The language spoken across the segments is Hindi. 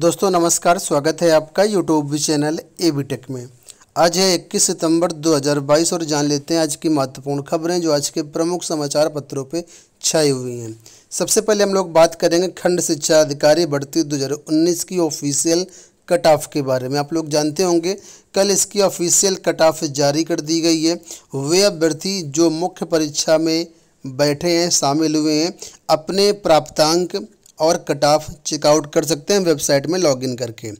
दोस्तों नमस्कार स्वागत है आपका YouTube channel A B tech में आज है 21 सितंबर 2022 और जान लेते हैं आज की महत्वपूर्ण खबरें जो आज के प्रमुख समाचार पत्रों पर छाई हुई हैं सबसे पहले हम लोग बात करेंगे खंड शिक्षा अधिकारी भर्ती 2019 की ऑफिशियल कट ऑफ के बारे में आप लोग जानते होंगे कल इसकी ऑफिशियल कट ऑफ जारी कर दी गई है वे अभ्यर्थी जो मुख्य परीक्षा में बैठे हैं शामिल हुए हैं अपने प्राप्तांक और कट ऑफ चेकआउट कर सकते हैं वेबसाइट में लॉगिन करके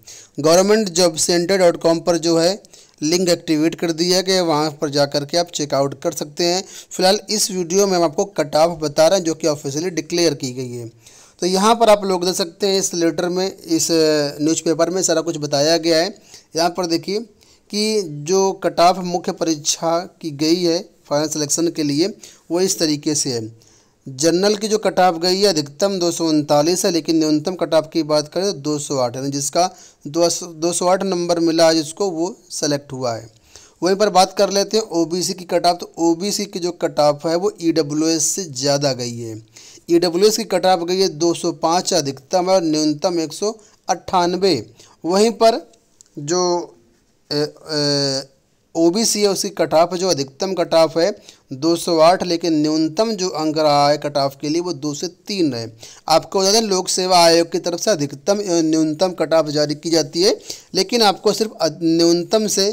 government job centre dot com पर जो है लिंक एक्टिवेट कर दिया गया वहाँ पर जा कर के आप चेकआउट कर सकते हैं फिलहाल इस वीडियो में हम आपको कट ऑफ बता रहे हैं जो कि ऑफिशियली डिक्लेयर की गई है तो यहाँ पर आप लोग देख सकते हैं इस लेटर में इस न्यूज़पेपर में सारा कुछ बताया गया है यहाँ पर देखिए कि जो कट ऑफ मुख्य परीक्षा की गई है फाइनल सिलेक्शन के लिए वो इस तरीके से है जनरल की जो कट ऑफ गई है अधिकतम दो है लेकिन न्यूनतम कट ऑफ की बात करें तो दो सौ आठ यानी जिसका दो सौ आठ नंबर मिला है जिसको वो सेलेक्ट हुआ है वहीं पर बात कर लेते हैं ओबीसी की कट ऑफ तो ओबीसी की जो कट ऑफ है वो ई e से ज़्यादा गई है ई e की कट ऑफ गई है 205 अधिकतम और न्यूनतम एक वहीं पर जो ओ बी सी है उसकी कट ऑफ जो अधिकतम कट ऑफ है 208 लेकिन न्यूनतम जो अंक रहा है कट ऑफ के लिए वो दो से तीन रहे आपको बता दें लोक सेवा आयोग की तरफ से अधिकतम एवं न्यूनतम कट ऑफ जारी की जाती है लेकिन आपको सिर्फ न्यूनतम से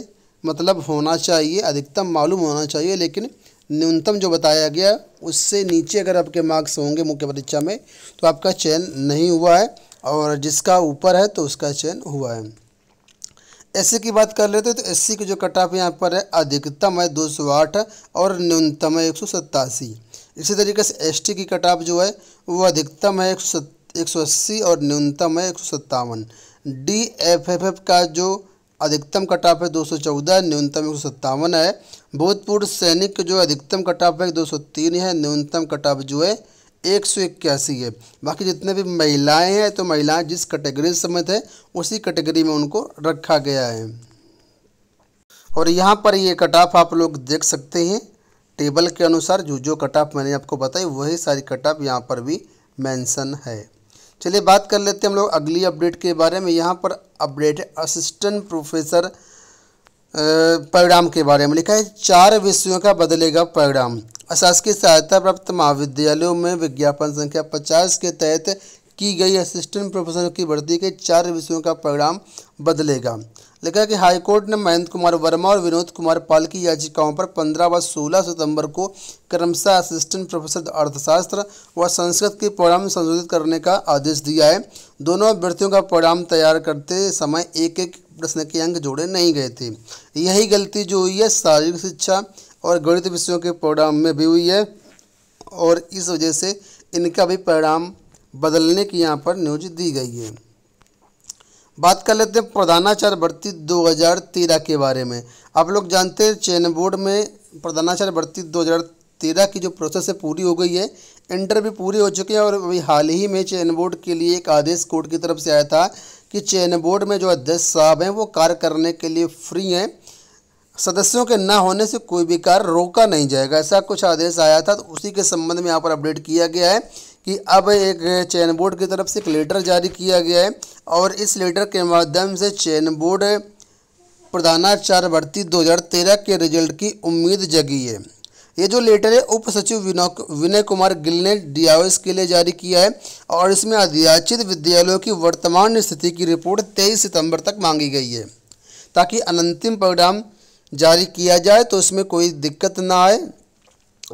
मतलब होना चाहिए अधिकतम मालूम होना चाहिए लेकिन न्यूनतम जो बताया गया उससे नीचे अगर आपके मार्क्स होंगे मुख्य परीक्षा में तो आपका चयन नहीं हुआ है और जिसका ऊपर है तो उसका चयन हुआ है एस की बात कर लेते हैं तो एस की जो कट ऑफ यहाँ पर है अधिकतम है दो सौ आठ और न्यूनतम है एक सौ सत्तासी इसी तरीके से एस की कट ऑफ जो है वो अधिकतम है एक सौ एक सौ अस्सी और न्यूनतम है एक सौ सत्तावन डी एफ एफ एफ का जो अधिकतम कट ऑफ है दो सौ चौदह न्यूनतम एक सौ सत्तावन है भूतपूर्व सैनिक जो अधिकतम कट ऑफ है दो सौ तीन है न्यूनतम कट ऑफ जो है एक सौ इक्यासी है बाकी जितने भी महिलाएं हैं तो महिलाएं जिस कैटेगरी से सम्मिलित है उसी कैटेगरी में उनको रखा गया है और यहाँ पर ये कट ऑफ आप लोग देख सकते हैं टेबल के अनुसार जो जो कट ऑफ मैंने आपको बताई वही सारी कट ऑफ यहाँ पर भी मेंशन है चलिए बात कर लेते हैं हम लोग अगली अपडेट के बारे में यहाँ पर अपडेट असिस्टेंट प्रोफेसर परिणाम के बारे में लिखा है चार विषयों का बदलेगा परिणाम अशासकीय सहायता प्राप्त महाविद्यालयों में विज्ञापन संख्या पचास के तहत की गई असिस्टेंट प्रोफेसर की भर्ती के चार विषयों का परिणाम बदलेगा लिखा कि हाईकोर्ट ने महेंद्र कुमार वर्मा और विनोद कुमार पाल की याचिकाओं पर 15 व 16 सितंबर को क्रमशः असिस्टेंट प्रोफेसर अर्थशास्त्र व संस्कृत के प्रोग्राम संशोधित करने का आदेश दिया है दोनों अभ्यर्थियों का प्रोग्राम तैयार करते समय एक एक प्रश्न के अंक जोड़े नहीं गए थे यही गलती जो हुई है शारीरिक शिक्षा और गणित विषयों के प्रोग्राम में भी हुई है और इस वजह से इनका भी परिणाम बदलने की यहाँ पर न्यूज दी गई है बात कर लेते हैं प्रधानाचार्य भर्ती 2013 के बारे में आप लोग जानते हैं चयन बोर्ड में प्रधानाचार्य भर्ती 2013 की जो प्रोसेस है पूरी हो गई है इंटरव्यू पूरी हो चुकी है और अभी हाल ही में चयन बोर्ड के लिए एक आदेश कोर्ट की तरफ से आया था कि चयन बोर्ड में जो अध्यक्ष साहब हैं वो कार्य करने के लिए फ्री हैं सदस्यों के न होने से कोई भी कार्य रोका नहीं जाएगा ऐसा कुछ आदेश आया था तो उसी के संबंध में यहाँ पर अपडेट किया गया है कि अब एक चयन बोर्ड की तरफ से एक लेटर जारी किया गया है और इस लेटर के माध्यम से चयन बोर्ड प्रधानाचार्य भर्ती 2013 के रिजल्ट की उम्मीद जगी है ये जो लेटर है उप सचिव विनय कुमार गिल ने डी के लिए जारी किया है और इसमें अध्याचित विद्यालयों की वर्तमान स्थिति की रिपोर्ट 23 सितंबर तक मांगी गई है ताकि अनंतिम परिणाम जारी किया जाए तो उसमें कोई दिक्कत ना आए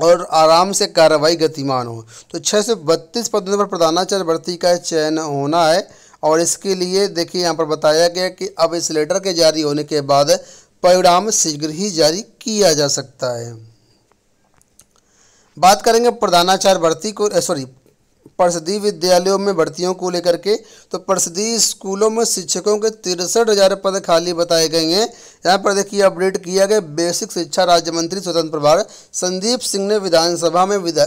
और आराम से कार्रवाई गतिमान हो तो छः से बत्तीस पदों पर प्रधानाचार्य भर्ती का चयन होना है और इसके लिए देखिए यहाँ पर बताया गया कि अब इस लेटर के जारी होने के बाद परिणाम शीघ्र ही जारी किया जा सकता है बात करेंगे प्रधानाचार्य भर्ती को सॉरी परिषदीय विद्यालयों में भर्तियों को लेकर के तो परिषदीय स्कूलों में शिक्षकों के तिरसठ हज़ार पद खाली बताए गए हैं यहाँ पर देखिए अपडेट किया गया बेसिक शिक्षा राज्य मंत्री स्वतंत्र प्रभार संदीप सिंह ने विधानसभा में विधा,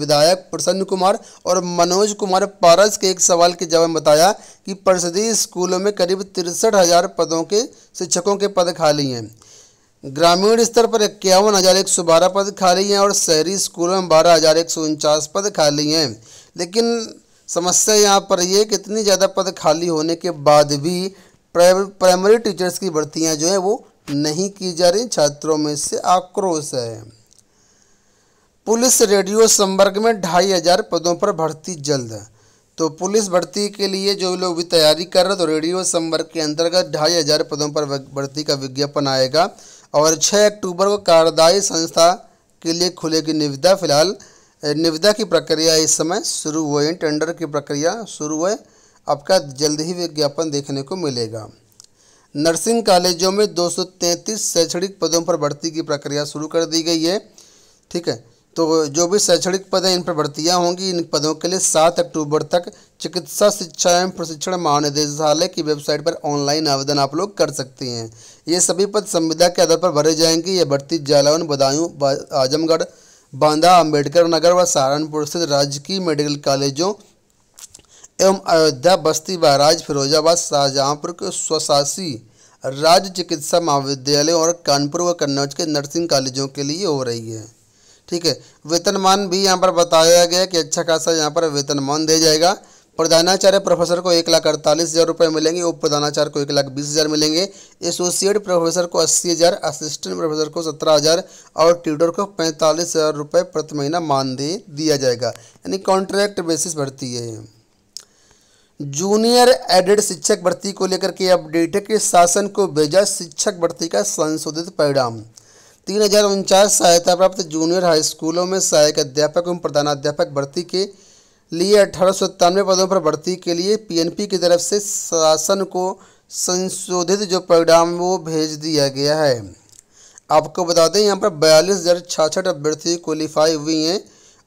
विधायक प्रसन्न कुमार और मनोज कुमार पारस के एक सवाल के जवाब में बताया कि परिषदीय स्कूलों में करीब तिरसठ हज़ार पदों के शिक्षकों के पद खाली हैं ग्रामीण स्तर पर इक्यावन हज़ार एक सौ बारह पद खाली हैं और शहरी स्कूलों में बारह हज़ार एक सौ उनचास पद खाली हैं लेकिन समस्या यहाँ पर यह कि इतनी ज़्यादा पद खाली होने के बाद भी प्राइमरी टीचर्स की भर्तियाँ जो है वो नहीं की जा रही छात्रों में इससे आक्रोश है पुलिस रेडियो संवर्ग में ढाई हज़ार पदों पर भर्ती जल्द तो पुलिस भर्ती के लिए जो लोग भी तैयारी कर रहे तो रेडियो संवर्ग के अंतर्गत ढाई हज़ार पदों पर भर्ती का विज्ञापन आएगा और 6 अक्टूबर को कार्यदायी संस्था के लिए खुलेगी निविदा फिलहाल निविदा की प्रक्रिया इस समय शुरू हुई टेंडर की प्रक्रिया शुरू हुए आपका जल्द ही विज्ञापन देखने को मिलेगा नर्सिंग कॉलेजों में 233 शैक्षणिक पदों पर भर्ती की प्रक्रिया शुरू कर दी गई है ठीक है तो जो भी शैक्षणिक पद हैं इन पर भर्तियाँ होंगी इन पदों के लिए सात अक्टूबर तक चिकित्सा शिक्षा एवं प्रशिक्षण महानिदेशालय की वेबसाइट पर ऑनलाइन आवेदन आप लोग कर सकते हैं ये सभी पद संविदा के आधार पर भरे जाएंगे ये भर्ती जालौन बदायूं आजमगढ़ बांदा अंबेडकर नगर व सहारनपुर स्थित राजकीय मेडिकल कॉलेजों एवं अयोध्या बस्ती बहराज फिरोजाबाद शाहजहांपुर के स्वशासी राज्य चिकित्सा महाविद्यालय और कानपुर व कन्नौज के नर्सिंग कॉलेजों के लिए हो रही है ठीक है वेतनमान भी यहाँ पर बताया गया कि अच्छा खासा यहाँ पर वेतनमान दिया जाएगा प्रधानाचार्य प्रोफेसर को एक लाख अड़तालीस हज़ार रुपये मिलेंगे उप प्रधानाचार्य को एक लाख बीस हज़ार मिलेंगे एसोसिएट प्रोफेसर को अस्सी हज़ार असिस्टेंट प्रोफेसर को सत्रह हज़ार और ट्यूटर को पैंतालीस हज़ार रुपये प्रति महीना मानदेय दिया जाएगा यानी कॉन्ट्रैक्ट बेसिस भर्ती है जूनियर एडेड शिक्षक भर्ती को लेकर के अपडेट है कि शासन को भेजा शिक्षक भर्ती का संशोधित परिणाम तीन हजार उनचास सहायता प्राप्त जूनियर हाई स्कूलों में सहायक अध्यापक एवं प्रधानाध्यापक भर्ती के लिए अठारह पदों पर भर्ती के लिए पीएनपी की तरफ से शासन को संशोधित जो परिणाम वो भेज दिया गया है आपको बता दें यहाँ पर बयालीस हज़ार छाछठ अभ्यर्थी क्वालिफाई हुई हैं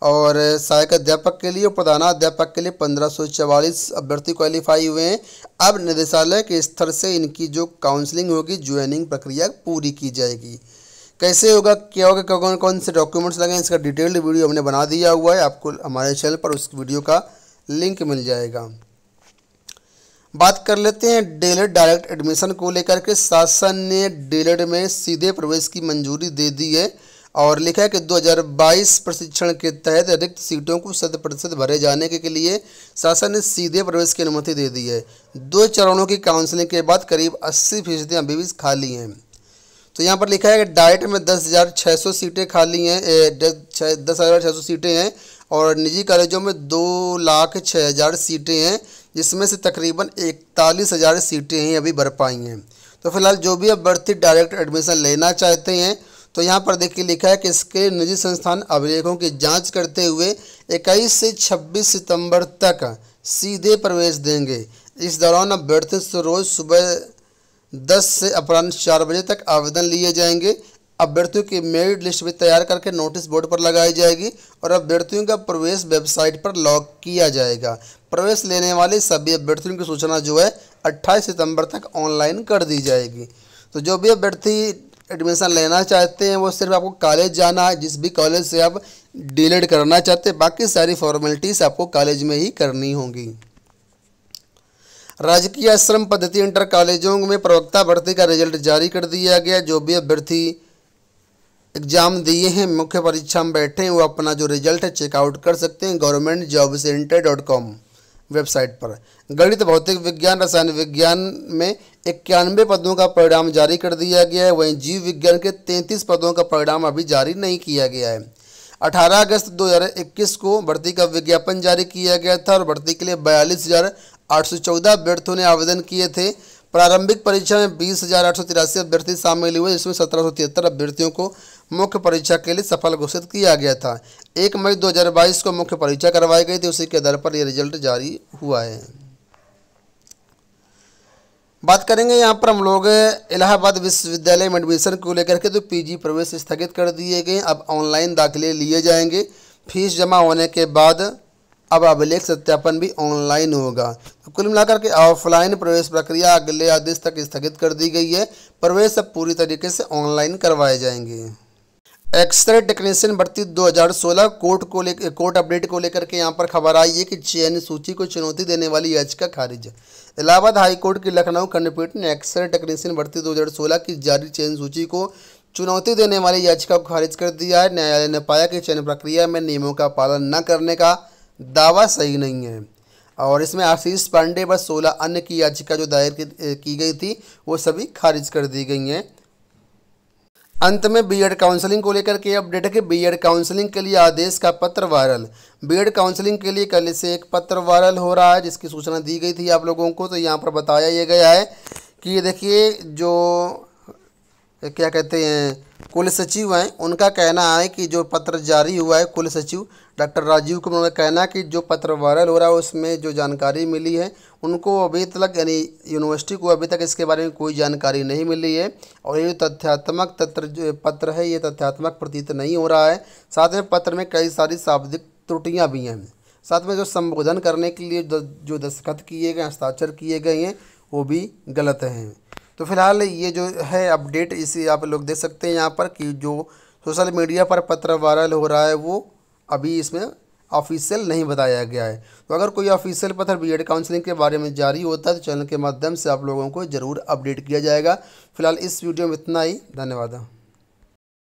और सहायक अध्यापक के लिए और प्रधानाध्यापक के लिए पंद्रह सौ चवालीस अभ्यर्थी क्वालिफाई हुए हैं अब निदेशालय के स्तर से इनकी जो काउंसलिंग होगी ज्वाइनिंग प्रक्रिया पूरी की जाएगी कैसे होगा क्या होगा कौन कौन से डॉक्यूमेंट्स लगे इसका डिटेल्ड वीडियो हमने बना दिया हुआ है आपको हमारे चैनल पर उस वीडियो का लिंक मिल जाएगा बात कर लेते हैं डेलेट डायरेक्ट एडमिशन को लेकर के शासन ने डेलेट में सीधे प्रवेश की मंजूरी दे दी है और लिखा है कि 2022 प्रशिक्षण के तहत रिक्त सीटों को शत प्रतिशत भरे जाने के, के लिए शासन ने सीधे प्रवेश की अनुमति दे दी है दो चरणों की काउंसलिंग के बाद करीब अस्सी फीसदी अभी भी खाली हैं तो यहाँ पर लिखा है कि डाइट में दस हज़ार छः सौ सीटें खाली हैं दस हज़ार छः सौ सीटें हैं और निजी कॉलेजों में दो लाख छः हज़ार सीटें हैं जिसमें से तकरीबन इकतालीस हज़ार सीटें ही अभी भर पाई हैं तो फिलहाल जो भी अब बढ़ती डायरेक्ट एडमिशन लेना चाहते हैं तो यहाँ पर देखिए लिखा है कि इसके निजी संस्थान अभिलेखों की जांच करते हुए 21 से 26 सितंबर तक सीधे प्रवेश देंगे इस दौरान अभ्यर्थी रोज़ सुबह 10 से अपराह्न चार बजे तक आवेदन लिए जाएंगे अभ्यर्थियों की मेरिट लिस्ट भी तैयार करके नोटिस बोर्ड पर लगाई जाएगी और अभ्यर्थियों का प्रवेश वेबसाइट पर लॉग किया जाएगा प्रवेश लेने वाले सभी अभ्यर्थियों की सूचना जो है 28 सितंबर तक ऑनलाइन कर दी जाएगी तो जो भी अभ्यर्थी एडमिशन लेना चाहते हैं वो सिर्फ आपको कॉलेज जाना है जिस भी कॉलेज से आप डिलेड करना चाहते हैं बाकी सारी फॉर्मेलिटीज़ आपको कॉलेज में ही करनी होगी राजकीय आश्रम पद्धति इंटर कॉलेजों में प्रवक्ता भर्ती का रिजल्ट जारी कर दिया गया जो भी अभ्यर्थी एग्जाम दिए हैं मुख्य परीक्षा में बैठे हैं वो अपना जो रिजल्ट है चेकआउट कर सकते हैं government job centre dot com website पर गणित भौतिक विज्ञान रसायन विज्ञान में इक्यानवे पदों का परिणाम जारी कर दिया गया है वहीं जीव विज्ञान के तैंतीस पदों का परिणाम अभी जारी नहीं किया गया है 18 अगस्त 2021 को भर्ती का विज्ञापन जारी किया गया था और भर्ती के लिए बयालीस हज़ार 814 अभ्यर्थियों ने आवेदन किए थे प्रारंभिक परीक्षा में बीस हजार आठ सौ तिरासी अभ्यर्थी शामिल हुए जिसमें सत्रह सौ तिहत्तर अभ्यर्थियों को मुख्य परीक्षा के लिए सफल घोषित किया गया था एक मई 2022 को मुख्य परीक्षा करवाई गई थी उसी के आधार पर यह रिजल्ट जारी हुआ है बात करेंगे यहाँ पर हम लोग इलाहाबाद विश्वविद्यालय में एडमिशन को लेकर के तो पीजी प्रवेश स्थगित कर दिए गए अब ऑनलाइन दाखिले लिए जाएंगे फीस जमा होने के बाद अब अभिलेख सत्यापन भी ऑनलाइन होगा तो कुल मिलाकर के ऑफलाइन प्रवेश प्रक्रिया अगले आदेश तक स्थगित कर दी गई है प्रवेश अब पूरी तरीके से ऑनलाइन करवाए जाएंगे एक्सरे टेक्नीशियन भर्ती 2016 कोर्ट को ले कोर्ट अपडेट को लेकर के यहाँ पर खबर आई है कि चयन सूची को चुनौती देने वाली याचिका खारिज इलाहाबाद हाईकोर्ट की लखनऊ खंडपीठ ने एक्सरे टेक्नीशियन भर्ती 2016 की जारी चयन सूची को चुनौती देने वाली याचिका को खारिज कर दिया है न्यायालय ने पाया कि चयन प्रक्रिया में नियमों का पालन न करने का दावा सही नहीं है और इसमें आशीष पांडे व सोलह अन्य की याचिका जो दायर की गई थी वो सभी खारिज कर दी गई हैं अंत में बीएड काउंसलिंग को लेकर के अपडेट है कि बीएड काउंसलिंग के लिए आदेश का पत्र वायरल बीएड काउंसलिंग के लिए कल से एक पत्र वायरल हो रहा है जिसकी सूचना दी गई थी आप लोगों को तो यहाँ पर बताया यह गया है कि देखिए जो क्या कहते हैं कुल सचिव हैं उनका कहना है कि जो पत्र जारी हुआ है कुल सचिव डॉक्टर राजीव कुमार का कहना है कि जो पत्र वायरल हो रहा है उसमें जो जानकारी मिली है उनको अभी तक यानी यूनिवर्सिटी को अभी तक इसके बारे में कोई जानकारी नहीं मिली है और ये तथ्यात्मक तत्र जो पत्र है ये तथ्यात्मक प्रतीत नहीं हो रहा है साथ में पत्र में कई सारी शाब्दिक त्रुटियाँ भी हैं साथ में जो संबोधन करने के लिए जो दस्खत किए गए हस्ताक्षर किए गए हैं वो भी गलत हैं तो फिलहाल ये जो है अपडेट इसे आप लोग देख सकते हैं यहाँ पर कि जो सोशल मीडिया पर पत्र वायरल हो रहा है वो अभी इसमें ऑफिशियल नहीं बताया गया है तो अगर कोई ऑफिशियल बी एड काउंसलिंग के बारे में जारी होता है तो चैनल के माध्यम से आप लोगों को ज़रूर अपडेट किया जाएगा फिलहाल इस वीडियो में इतना ही धन्यवाद